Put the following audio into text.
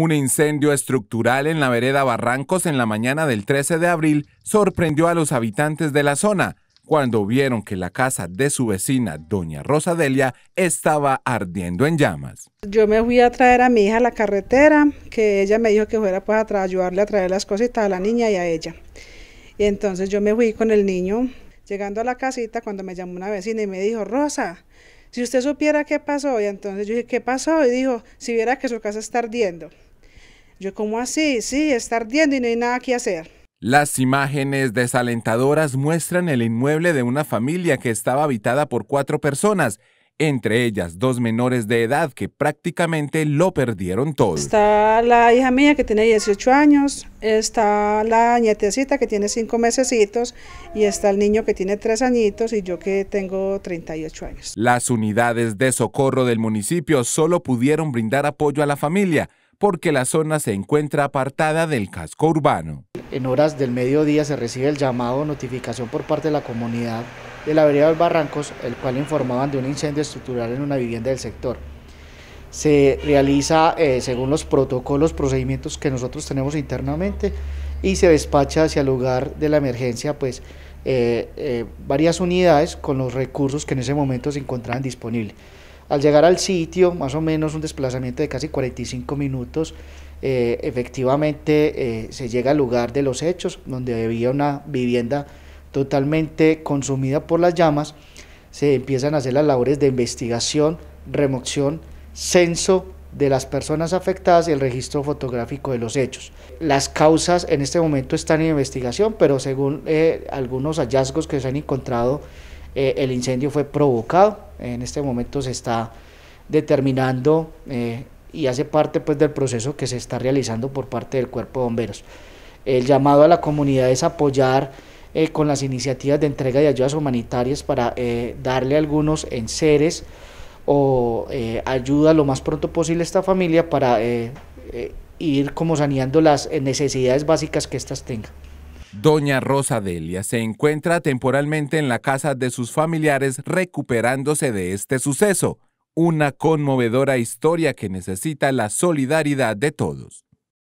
Un incendio estructural en la vereda Barrancos en la mañana del 13 de abril sorprendió a los habitantes de la zona cuando vieron que la casa de su vecina, doña Rosa Delia, estaba ardiendo en llamas. Yo me fui a traer a mi hija a la carretera, que ella me dijo que fuera pues a ayudarle a traer las cositas a la niña y a ella. Y entonces yo me fui con el niño, llegando a la casita cuando me llamó una vecina y me dijo, Rosa, si usted supiera qué pasó, y entonces yo dije, ¿qué pasó? Y dijo, si viera que su casa está ardiendo. Yo como así, sí, está ardiendo y no hay nada que hacer. Las imágenes desalentadoras muestran el inmueble de una familia que estaba habitada por cuatro personas, entre ellas dos menores de edad que prácticamente lo perdieron todo. Está la hija mía que tiene 18 años, está la nietecita que tiene 5 mesecitos y está el niño que tiene 3 añitos y yo que tengo 38 años. Las unidades de socorro del municipio solo pudieron brindar apoyo a la familia, porque la zona se encuentra apartada del casco urbano. En horas del mediodía se recibe el llamado notificación por parte de la comunidad de la vereda del Barrancos, el cual informaban de un incendio estructural en una vivienda del sector. Se realiza eh, según los protocolos, procedimientos que nosotros tenemos internamente y se despacha hacia el lugar de la emergencia pues eh, eh, varias unidades con los recursos que en ese momento se encontraban disponibles. Al llegar al sitio, más o menos un desplazamiento de casi 45 minutos, eh, efectivamente eh, se llega al lugar de los hechos, donde había una vivienda totalmente consumida por las llamas. Se empiezan a hacer las labores de investigación, remoción, censo de las personas afectadas y el registro fotográfico de los hechos. Las causas en este momento están en investigación, pero según eh, algunos hallazgos que se han encontrado, eh, el incendio fue provocado. En este momento se está determinando eh, y hace parte pues, del proceso que se está realizando por parte del cuerpo de bomberos. El llamado a la comunidad es apoyar eh, con las iniciativas de entrega de ayudas humanitarias para darle algunos enseres o ayuda lo más pronto posible a esta familia para ir como saneando las necesidades básicas que éstas tengan. Doña Rosa Delia se encuentra temporalmente en la casa de sus familiares recuperándose de este suceso, una conmovedora historia que necesita la solidaridad de todos.